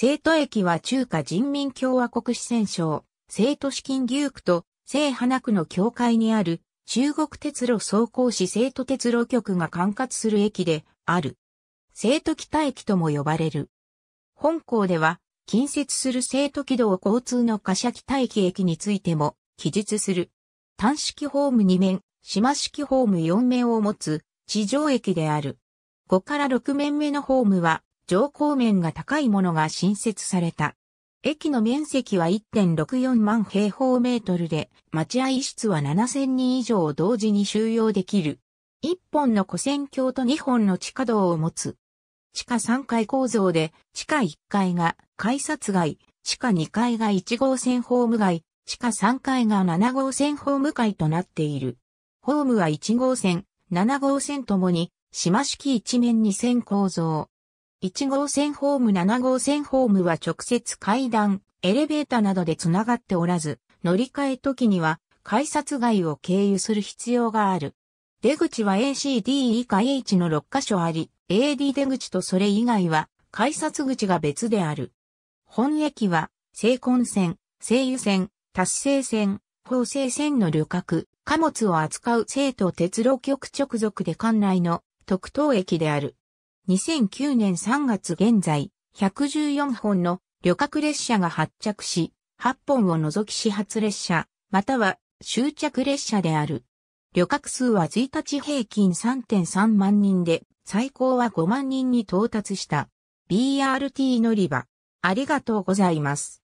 生徒駅は中華人民共和国四川省、生徒資金牛区と聖花区の境界にある中国鉄路走行市生徒鉄路局が管轄する駅である。生徒北駅とも呼ばれる。本校では近接する生徒軌道交通の貨機北駅駅についても記述する。単式ホーム2面、島式ホーム4面を持つ地上駅である。5から6面目のホームは乗降面が高いものが新設された。駅の面積は1.64万平方メートルで、待合室は7000人以上を同時に収容できる。1本の古線橋と2本の地下道を持つ。地下3階構造で、地下1階が改札街、地下2階が1号線ホーム街、地下3階が7号線ホーム街となっている。ホームは1号線、7号線ともに、島式一面2線構造。1号線ホーム7号線ホームは直接階段、エレベーターなどで繋がっておらず、乗り換え時には改札外を経由する必要がある。出口は ACD 以下 H の6カ所あり、AD 出口とそれ以外は改札口が別である。本駅は、西根線、西油線、達成線、法制線の旅客、貨物を扱う生徒鉄路局直属で館内の特等駅である。2009年3月現在、114本の旅客列車が発着し、8本を除き始発列車、または終着列車である。旅客数は1日平均3.3万人で、最高は5万人に到達した。BRT 乗り場。ありがとうございます。